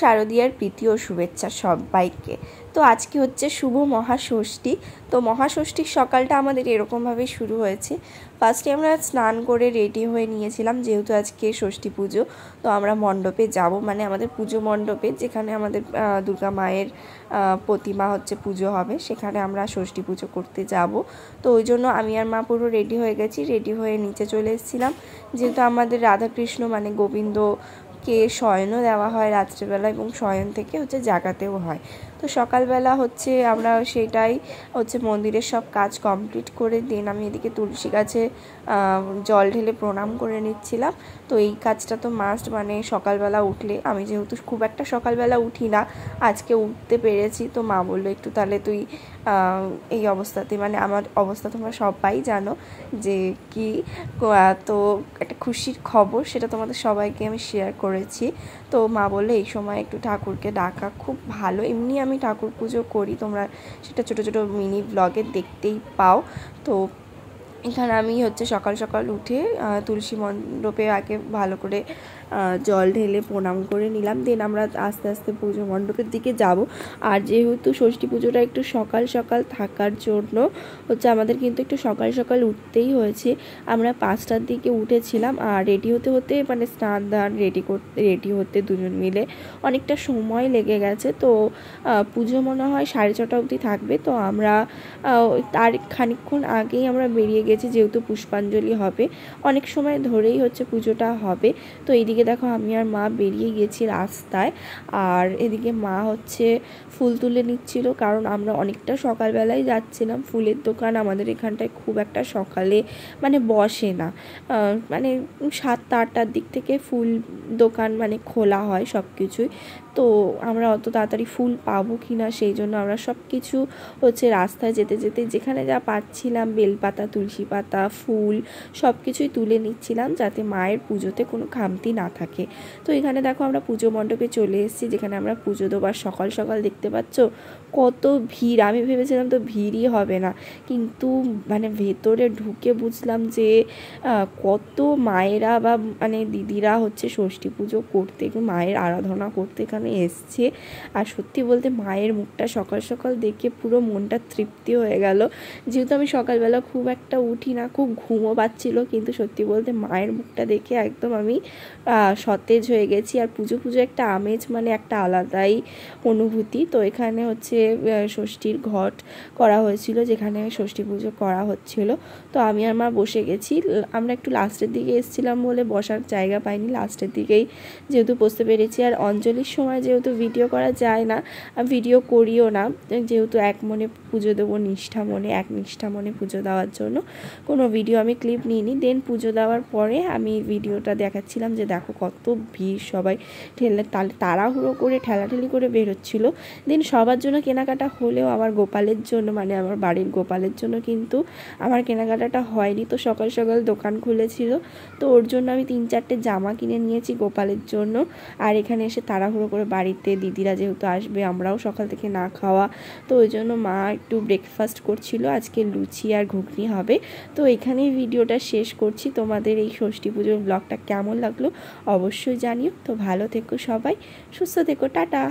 শারদীয়ার প্রীতি ও শুভেচ্ছা সবাইকে তো আজকে হচ্ছে শুভ মহাষষ্ঠী তো মহাষষ্ঠীর সকালটা আমাদের এরকমভাবে শুরু হয়েছে ফার্স্টে আমরা স্নান করে রেডি হয়ে নিয়েছিলাম যেহেতু আজকে ষষ্ঠী পুজো তো আমরা মণ্ডপে যাব মানে আমাদের পুজো মণ্ডপে যেখানে আমাদের দুর্গা মায়ের প্রতিমা হচ্ছে পুজো হবে সেখানে আমরা ষষ্ঠী পুজো করতে যাব তো ওই জন্য আমি আর মা পুরো রেডি হয়ে গেছি রেডি হয়ে নিচে চলে এসেছিলাম যেহেতু আমাদের রাধাকৃষ্ণ মানে গোবিন্দ কে শয়নও দেওয়া হয় রাত্রেবেলা এবং শয়ন থেকে হচ্ছে জাগাতেও হয় তো সকালবেলা হচ্ছে আমরা সেটাই হচ্ছে মন্দিরের সব কাজ কমপ্লিট করে দেন আমি এদিকে তুলসী গাছে জল ঢেলে প্রণাম করে নিচ্ছিলাম তো এই কাজটা তো মাস্ট মানে সকালবেলা উঠলে আমি যেহেতু খুব একটা সকালবেলা উঠি না আজকে উঠতে পেরেছি তো মা বললো একটু তাহলে তুই এই অবস্থাতে মানে আমার অবস্থা তোমরা সবাই জানো যে কি তো একটা খুশির খবর সেটা তোমাদের সবাইকে আমি শেয়ার করেছি তো মা বলে এই সময় একটু ঠাকুরকে ডাকা খুব ভালো এমনি আমি ঠাকুর পুজো করি তোমরা সেটা ছোট ছোট মিনি ব্লগে দেখতেই পাও তো এখানে আমি হচ্ছে সকাল সকাল উঠে তুলসী মণ্ডপে আগে ভালো করে জল ঢেলে প্রণাম করে নিলাম দেন আমরা আস্তে আস্তে পুজো মণ্ডপের দিকে যাব আর যেহেতু ষষ্ঠী পুজোটা একটু সকাল সকাল থাকার জন্য হচ্ছে আমাদের কিন্তু একটু সকাল সকাল উঠতেই হয়েছে আমরা পাঁচটার দিকে উঠেছিলাম আর রেডি হতে হতে মানে স্নান দান রেডি করতে রেডি হতে দুজন মিলে অনেকটা সময় লেগে গেছে তো পুজো মনে হয় সাড়ে ছটা অবধি থাকবে তো আমরা তার খানিক্ষণ আগেই আমরা বেরিয়ে গেছি যেহেতু পুষ্পাঞ্জলি হবে অনেক সময় ধরেই হচ্ছে পুজোটা হবে তো এইদিকে দেখো আমি আর মা বেরিয়ে গেছি রাস্তায় আর এদিকে মা হচ্ছে ফুল তুলে নিচ্ছিল কারণ আমরা অনেকটা সকালবেলায় যাচ্ছিলাম ফুলের দোকান আমাদের এখানটায় খুব একটা সকালে মানে বসে না মানে সাতটা আটটার দিক থেকে ফুল দোকান মানে খোলা হয় সব কিছুই তো আমরা অত তাড়াতাড়ি ফুল পাবো কি না সেই জন্য আমরা সব কিছু হচ্ছে রাস্তায় যেতে যেতে যেখানে যা পাচ্ছিলাম বেলপাতা তুলসী তুলসী পাতা ফুল সব কিছুই তুলে নিচ্ছিলাম যাতে মায়ের পুজোতে কোনো খামতি না থাকে তো এখানে দেখো আমরা পুজো মণ্ডপে চলে এসেছি যেখানে আমরা পুজো দেবার সকাল সকাল দেখতে পাচ্ছ কত ভিড় আমি ভেবেছিলাম তো ভিড়ই হবে না কিন্তু মানে ভেতরে ঢুকে বুঝলাম যে কত মায়েরা বা মানে দিদিরা হচ্ছে ষষ্ঠী পুজো করতে মায়ের আরাধনা করতে এখানে এসছে আর সত্যি বলতে মায়ের মুখটা সকাল সকাল দেখে পুরো মনটা তৃপ্তি হয়ে গেল যেহেতু আমি সকালবেলা খুব একটা উঠি না খুব ঘুমও পাচ্ছিলো কিন্তু সত্যি বলতে মায়ের মুখটা দেখে একদম আমি সতেজ হয়ে গেছি আর পুজো পুজো একটা আমেজ মানে একটা আলাদাই অনুভূতি তো এখানে হচ্ছে ষষ্ঠীর ঘট করা হয়েছিল যেখানে ষষ্ঠী পুজো করা হচ্ছিল তো আমি আর মা বসে গেছি আমরা একটু লাস্টের দিকে এসেছিলাম বলে বসার জায়গা পাইনি লাস্টের দিকেই যেহেতু বসতে পেরেছি আর অঞ্জলির সময় যেহেতু ভিডিও করা যায় না ভিডিও করিও না যেহেতু এক মনে পুজো দেবো নিষ্ঠা মনে এক নিষ্ঠা মনে পুজো দেওয়ার জন্য কোনো ভিডিও আমি ক্লিপ নিইনি দেন পুজো দেওয়ার পরে আমি ভিডিওটা দেখাচ্ছিলাম যে দেখো কত ভিড় সবাই ঠেলে তাড়াহুড়ো করে ঠেলাঠেলি করে বেরোচ্ছিল দেন সবার জন্য কেনাকাটা হলেও আমার গোপালের জন্য মানে আমার বাড়ির গোপালের জন্য কিন্তু আমার কেনাকাটাটা হয়নি তো সকাল সকাল দোকান খুলেছিল তো ওর জন্য আমি তিন চারটে জামা কিনে নিয়েছি গোপালের জন্য আর এখানে এসে তাড়াহুড়ো করে বাড়িতে দিদিরা যেহেতু আসবে আমরাও সকাল থেকে না খাওয়া তো ওই জন্য মা একটু ব্রেকফাস্ট করছিল আজকে লুচি আর ঘুগনি হবে তো এখানেই ভিডিওটা শেষ করছি তোমাদের এই ষষ্ঠী পুজোর ব্লগটা কেমন লাগলো অবশ্যই জানিও তো ভালো থেকো সবাই সুস্থ থেকো টাটা